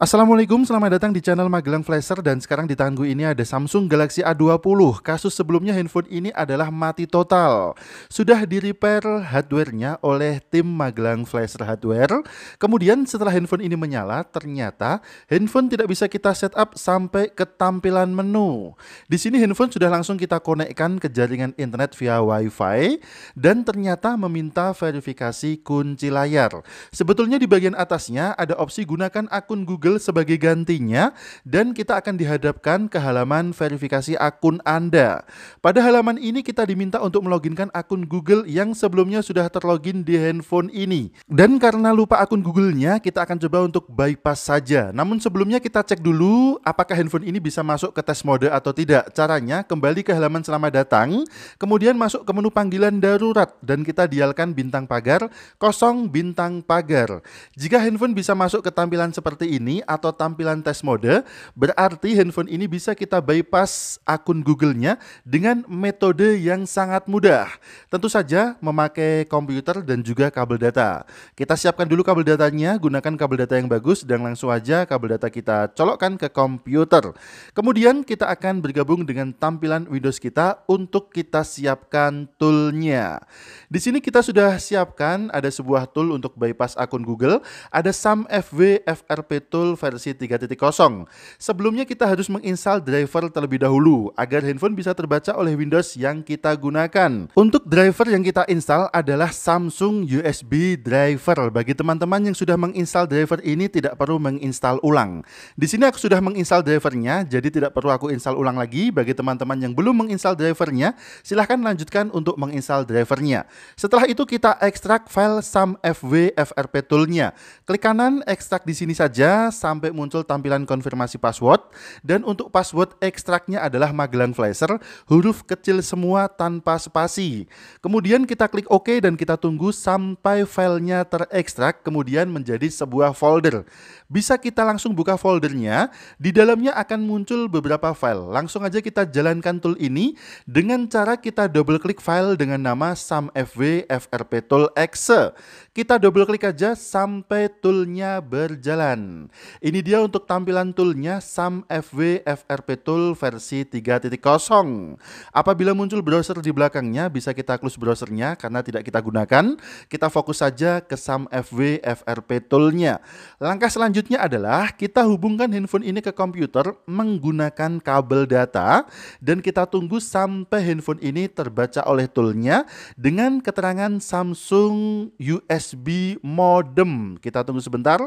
Assalamualaikum, selamat datang di channel Magelang Flasher dan sekarang di tangan ini ada Samsung Galaxy A20. Kasus sebelumnya handphone ini adalah mati total. Sudah di-repair hardware-nya oleh tim Magelang Flasher Hardware. Kemudian setelah handphone ini menyala, ternyata handphone tidak bisa kita setup sampai ke tampilan menu. Di sini handphone sudah langsung kita konekkan ke jaringan internet via WiFi dan ternyata meminta verifikasi kunci layar. Sebetulnya di bagian atasnya ada opsi gunakan akun Google Google sebagai gantinya dan kita akan dihadapkan ke halaman verifikasi akun Anda. Pada halaman ini kita diminta untuk meloginkan akun Google yang sebelumnya sudah terlogin di handphone ini. Dan karena lupa akun Google-nya, kita akan coba untuk bypass saja. Namun sebelumnya kita cek dulu apakah handphone ini bisa masuk ke tes mode atau tidak. Caranya kembali ke halaman selamat datang, kemudian masuk ke menu panggilan darurat dan kita dialkan bintang pagar kosong bintang pagar. Jika handphone bisa masuk ke tampilan seperti ini, atau tampilan tes mode, berarti handphone ini bisa kita bypass akun Google-nya dengan metode yang sangat mudah. Tentu saja memakai komputer dan juga kabel data. Kita siapkan dulu kabel datanya, gunakan kabel data yang bagus dan langsung aja kabel data kita colokkan ke komputer. Kemudian kita akan bergabung dengan tampilan Windows kita untuk kita siapkan toolnya. Di sini kita sudah siapkan ada sebuah tool untuk bypass akun Google, ada SAM FW FRP tool muncul versi 3.0. Sebelumnya kita harus menginstal driver terlebih dahulu agar handphone bisa terbaca oleh Windows yang kita gunakan. Untuk driver yang kita install adalah Samsung USB driver. Bagi teman-teman yang sudah menginstal driver ini tidak perlu menginstal ulang. Di sini aku sudah menginstal drivernya, jadi tidak perlu aku install ulang lagi. Bagi teman-teman yang belum menginstal drivernya, silahkan lanjutkan untuk menginstal drivernya. Setelah itu kita ekstrak file samfw frp toolnya. Klik kanan, ekstrak di sini saja, sampai muncul tampilan konfirmasi password dan untuk password ekstraknya adalah Magellan Flasher huruf kecil semua tanpa spasi. Kemudian kita klik OK dan kita tunggu sampai filenya terekstrak kemudian menjadi sebuah folder. Bisa kita langsung buka foldernya, di dalamnya akan muncul beberapa file. Langsung aja kita jalankan tool ini dengan cara kita double klik file dengan nama samfv frp tool exe. Kita double klik aja sampai toolnya berjalan. Ini dia untuk tampilan toolnya SAM FW FRP Tool versi 3.0. Apabila muncul browser di belakangnya, bisa kita close browsernya karena tidak kita gunakan. Kita fokus saja ke SAM FW FRP Toolnya. Langkah selanjutnya adalah kita hubungkan handphone ini ke komputer menggunakan kabel data dan kita tunggu sampai handphone ini terbaca oleh toolnya dengan keterangan Samsung USB modem. Kita tunggu sebentar.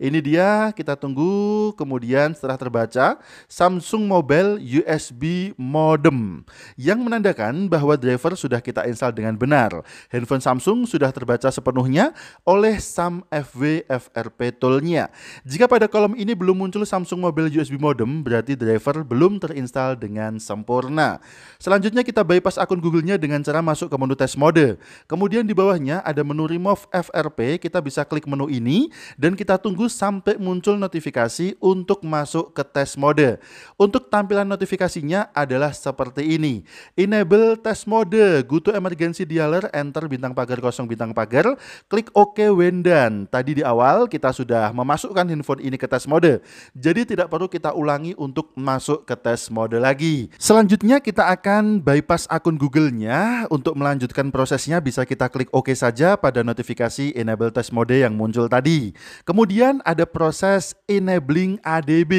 Ini dia kita tunggu. Kemudian setelah terbaca, Samsung Mobile USB modem yang menandakan bahwa driver sudah kita install dengan benar. Handphone Samsung sudah terbaca sepenuhnya oleh SAM FW FRP toolnya. Jika pada kolom ini belum muncul Samsung Mobile USB modem, berarti driver belum terinstall dengan sempurna. Selanjutnya kita bypass akun Google-nya dengan cara masuk ke menu Test mode. Kemudian di bawahnya ada menu remove FRP, kita bisa klik menu ini dan kita tunggu sampai muncul muncul notifikasi untuk masuk ke test mode. Untuk tampilan notifikasinya adalah seperti ini. Enable test mode, go to emergency dialer, enter bintang pagar kosong bintang pagar, klik OK when done. Tadi di awal kita sudah memasukkan handphone ini ke test mode. Jadi tidak perlu kita ulangi untuk masuk ke test mode lagi. Selanjutnya kita akan bypass akun Google-nya. Untuk melanjutkan prosesnya bisa kita klik OK saja pada notifikasi enable test mode yang muncul tadi. Kemudian ada proses proses enabling ADB.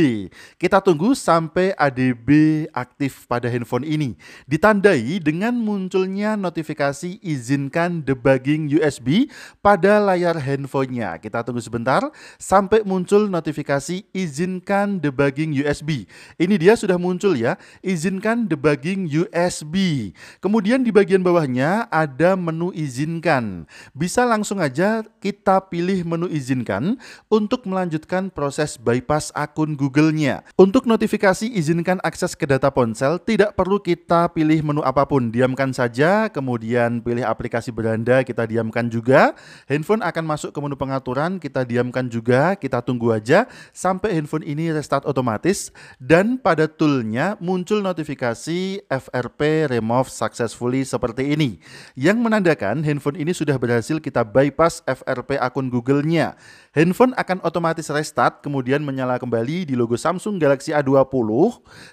Kita tunggu sampai ADB aktif pada handphone ini. Ditandai dengan munculnya notifikasi izinkan debugging USB pada layar handphonenya. Kita tunggu sebentar sampai muncul notifikasi izinkan debugging USB. Ini dia sudah muncul ya, izinkan debugging USB. Kemudian di bagian bawahnya ada menu izinkan. Bisa langsung aja kita pilih menu izinkan untuk melanjutkan proses bypass akun Google-nya. Untuk notifikasi izinkan akses ke data ponsel, tidak perlu kita pilih menu apapun. Diamkan saja, kemudian pilih aplikasi beranda, kita diamkan juga. Handphone akan masuk ke menu pengaturan, kita diamkan juga, kita tunggu aja sampai handphone ini restart otomatis. Dan pada toolnya muncul notifikasi FRP remove successfully seperti ini. Yang menandakan handphone ini sudah berhasil kita bypass FRP akun Google-nya. Handphone akan otomatis restart start kemudian menyala kembali di logo Samsung Galaxy A20.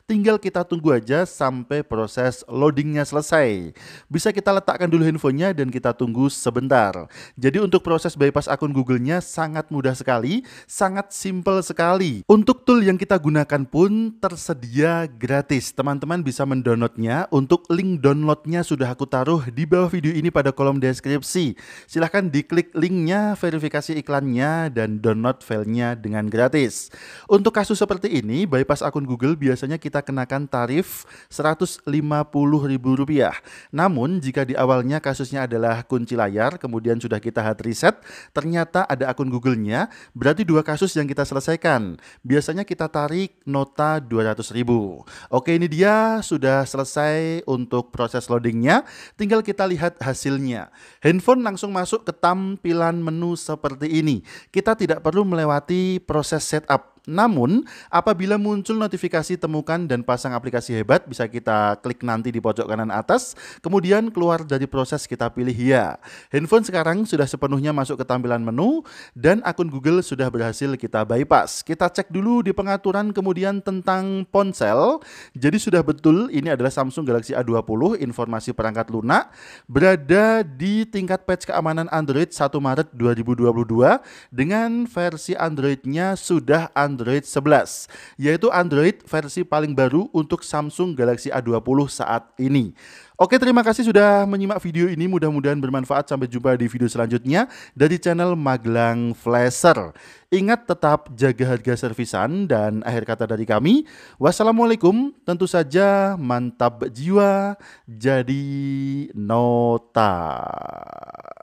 Tinggal kita tunggu aja sampai proses loadingnya selesai. Bisa kita letakkan dulu handphonenya dan kita tunggu sebentar. Jadi untuk proses bypass akun Google-nya sangat mudah sekali, sangat simple sekali. Untuk tool yang kita gunakan pun tersedia gratis. Teman-teman bisa mendownloadnya. Untuk link downloadnya sudah aku taruh di bawah video ini pada kolom deskripsi. Silahkan diklik linknya, verifikasi iklannya, dan download filenya dengan dengan gratis. Untuk kasus seperti ini, bypass akun Google biasanya kita kenakan tarif Rp150.000. Namun, jika di awalnya kasusnya adalah kunci layar, kemudian sudah kita hard reset, ternyata ada akun Google-nya, berarti dua kasus yang kita selesaikan. Biasanya kita tarik nota 200.000. Oke, ini dia sudah selesai untuk proses loadingnya. Tinggal kita lihat hasilnya. Handphone langsung masuk ke tampilan menu seperti ini. Kita tidak perlu melewati proses setup namun, apabila muncul notifikasi temukan dan pasang aplikasi hebat, bisa kita klik nanti di pojok kanan atas, kemudian keluar dari proses kita pilih ya. Handphone sekarang sudah sepenuhnya masuk ke tampilan menu, dan akun Google sudah berhasil kita bypass. Kita cek dulu di pengaturan kemudian tentang ponsel. Jadi sudah betul, ini adalah Samsung Galaxy A20, informasi perangkat lunak, berada di tingkat patch keamanan Android 1 Maret 2022 dengan versi Androidnya sudah Android Android 11, yaitu Android versi paling baru untuk Samsung Galaxy A20 saat ini. Oke, terima kasih sudah menyimak video ini. Mudah-mudahan bermanfaat. Sampai jumpa di video selanjutnya dari channel Magelang Flasher. Ingat tetap jaga harga servisan dan akhir kata dari kami. Wassalamualaikum. Tentu saja mantap jiwa jadi nota.